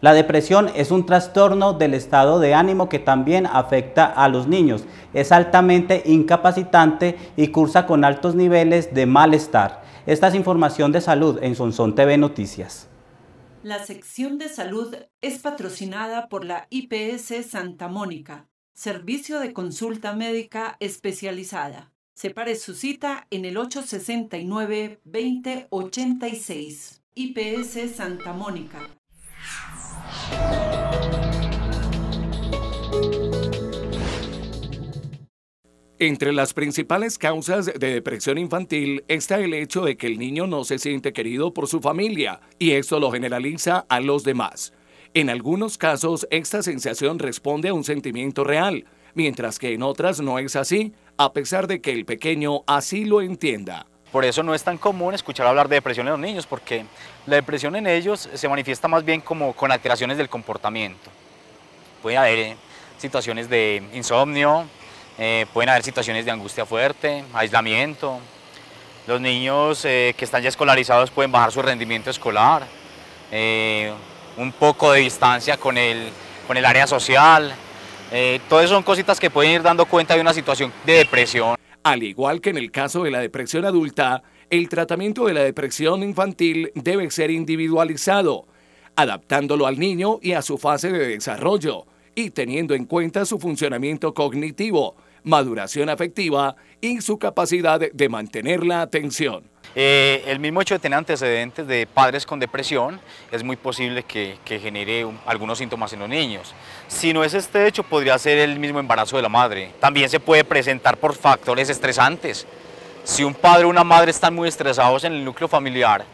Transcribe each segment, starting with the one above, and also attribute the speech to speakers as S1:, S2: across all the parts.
S1: La depresión es un trastorno del estado de ánimo que también afecta a los niños. Es altamente incapacitante y cursa con altos niveles de malestar. Esta es información de salud en Sonson TV Noticias.
S2: La sección de salud es patrocinada por la IPS Santa Mónica, servicio de consulta médica especializada. Separe su cita en el 869-2086. IPS Santa Mónica
S3: entre las principales causas de depresión infantil está el hecho de que el niño no se siente querido por su familia y esto lo generaliza a los demás. En algunos casos esta sensación responde a un sentimiento real, mientras que en otras no es así, a pesar de que el pequeño así lo entienda. Por eso
S1: no es tan común escuchar hablar de depresión en los niños, porque la depresión en ellos se manifiesta más bien como con alteraciones del comportamiento. Puede haber eh, situaciones de insomnio, eh, pueden haber situaciones de angustia fuerte, aislamiento. Los niños eh, que están ya escolarizados pueden bajar su rendimiento escolar, un poco de distancia con el, con el área social. todas son cositas que pueden
S3: ir dando cuenta de una situación de depresión. Al igual que en el caso de la depresión adulta, el tratamiento de la depresión infantil debe ser individualizado, adaptándolo al niño y a su fase de desarrollo, y teniendo en cuenta su funcionamiento cognitivo, maduración afectiva y su capacidad de mantener la atención. Eh, el mismo hecho de tener antecedentes de padres con depresión es muy posible que,
S1: genere algunos síntomas en los niños. Si no es este hecho, podría ser el mismo embarazo de la madre. También se puede presentar por factores estresantes. Si un padre o una madre están muy estresados en el núcleo familiar,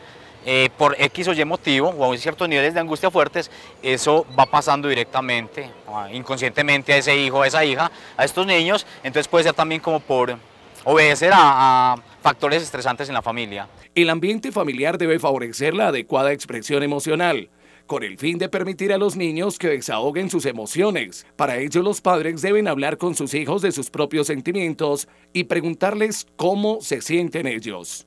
S1: eh, por X o Y motivo o a ciertos niveles de angustia fuertes, eso va pasando directamente, inconscientemente a ese hijo, a esa hija, a estos niños, entonces puede ser también como por obedecer a, a factores estresantes en la
S3: familia. El ambiente familiar debe favorecer la adecuada expresión emocional con el fin de permitir a los niños que desahoguen sus emociones. Para ello, los padres deben hablar con sus hijos de sus propios sentimientos y preguntarles cómo se sienten ellos.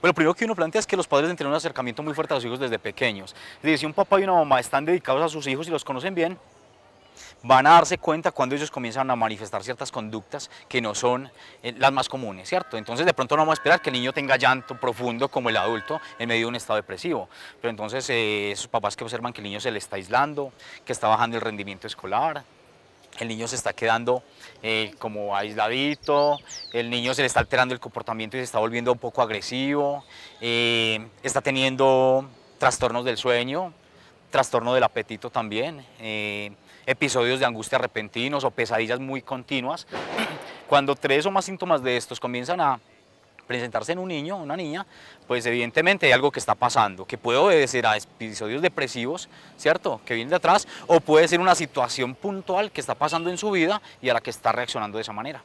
S1: Bueno, lo primero que uno plantea es que los padres tener un acercamiento muy fuerte a los hijos desde pequeños. si un papá y una mamá están dedicados a sus hijos y los conocen bien, van a darse cuenta cuando ellos comienzan a manifestar ciertas conductas que no son eh, las más comunes, ¿cierto? Entonces de pronto no vamos a esperar que el niño tenga llanto profundo como el adulto en medio de un estado depresivo, pero entonces eh, esos papás que observan que el niño se le está aislando, que está bajando el rendimiento escolar, el niño se está quedando eh, como aisladito, el niño se le está alterando el comportamiento y se está volviendo un poco agresivo, eh, está teniendo trastornos del sueño, trastorno del apetito también, eh, episodios de angustia repentinos o pesadillas muy continuas. Cuando tres o más síntomas de estos comienzan a presentarse en un niño, una niña, pues evidentemente hay algo que está pasando, que puede obedecer a episodios depresivos, ¿cierto?, que vienen de atrás, o puede ser una situación puntual que está pasando en su vida y a la que está reaccionando de esa manera.